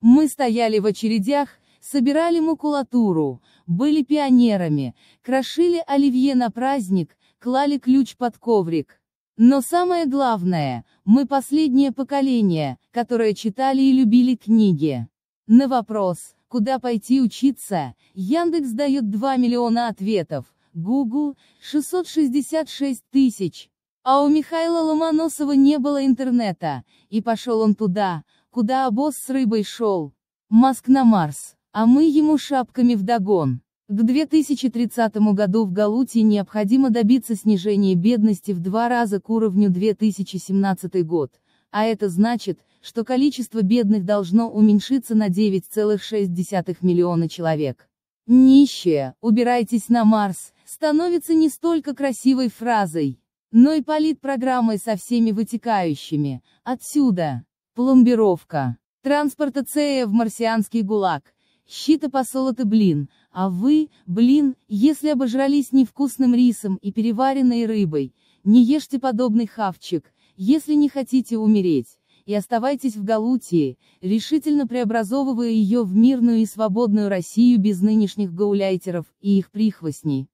Мы стояли в очередях, собирали макулатуру, были пионерами, крошили оливье на праздник, клали ключ под коврик. Но самое главное, мы последнее поколение, которое читали и любили книги. На вопрос, куда пойти учиться, Яндекс дает 2 миллиона ответов, Google – 666 тысяч. А у Михаила Ломоносова не было интернета, и пошел он туда, куда обоз с рыбой шел. Маск на Марс, а мы ему шапками вдогон. К 2030 году в Галутии необходимо добиться снижения бедности в два раза к уровню 2017 год, а это значит, что количество бедных должно уменьшиться на 9,6 миллиона человек. «Нищие, убирайтесь на Марс» становится не столько красивой фразой, но и политпрограммой со всеми вытекающими, отсюда. Пломбировка. Транспорта цея э в марсианский ГУЛАГ. Щита посолоты блин, а вы, блин, если обожрались невкусным рисом и переваренной рыбой, не ешьте подобный хавчик, если не хотите умереть, и оставайтесь в Галутии, решительно преобразовывая ее в мирную и свободную Россию без нынешних гауляйтеров и их прихвостней.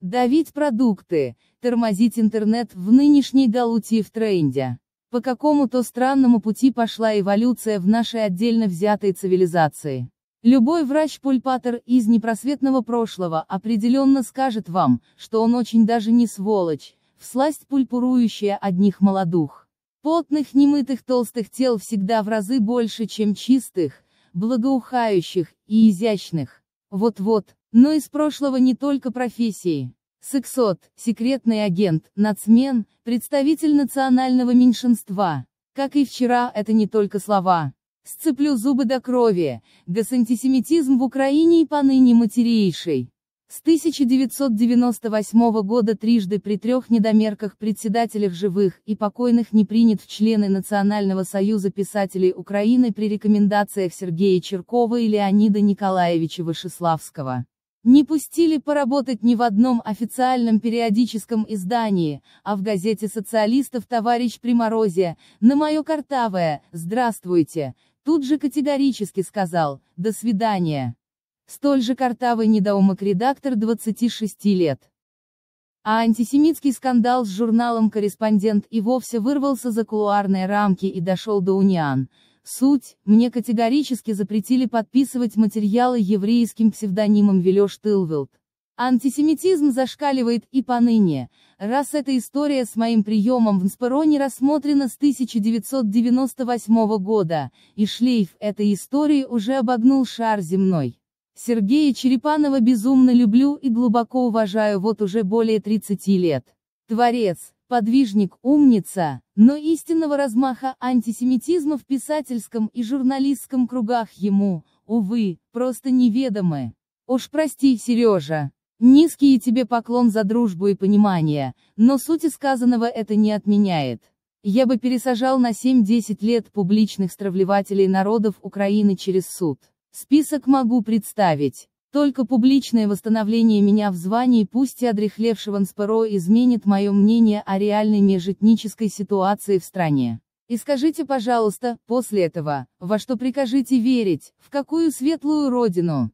Давить продукты, тормозить интернет в нынешней Галутии в тренде. По какому-то странному пути пошла эволюция в нашей отдельно взятой цивилизации. Любой врач-пульпатор из непросветного прошлого определенно скажет вам, что он очень даже не сволочь, всласть пульпурующая одних молодух. Потных немытых толстых тел всегда в разы больше, чем чистых, благоухающих и изящных. Вот-вот, но из прошлого не только профессии. Сексот, секретный агент, нацмен, представитель национального меньшинства. Как и вчера, это не только слова. Сцеплю зубы до крови, госантисемитизм в Украине и поныне матерейший. С 1998 года трижды при трех недомерках председателях живых и покойных не принят в члены Национального союза писателей Украины при рекомендациях Сергея Черкова и Леонида Николаевича Вышеславского. Не пустили поработать ни в одном официальном периодическом издании, а в газете социалистов товарищ Приморозия, на мое картавое, здравствуйте, тут же категорически сказал, до свидания. Столь же картавый недоумок редактор 26 лет. А антисемитский скандал с журналом «Корреспондент» и вовсе вырвался за кулуарные рамки и дошел до униан, Суть, мне категорически запретили подписывать материалы еврейским псевдонимом Велеш Тылвилд. Антисемитизм зашкаливает и поныне, раз эта история с моим приемом в НСПРО рассмотрена с 1998 года, и шлейф этой истории уже обогнул шар земной. Сергея Черепанова безумно люблю и глубоко уважаю вот уже более 30 лет. Творец, подвижник, умница, но истинного размаха антисемитизма в писательском и журналистском кругах ему, увы, просто неведомы. Уж прости, Сережа. Низкий тебе поклон за дружбу и понимание, но сути сказанного это не отменяет. Я бы пересажал на 7-10 лет публичных стравливателей народов Украины через суд. Список могу представить. Только публичное восстановление меня в звании пусть и одрехлевшего Нспоро изменит мое мнение о реальной межэтнической ситуации в стране. И скажите, пожалуйста, после этого, во что прикажите верить, в какую светлую родину?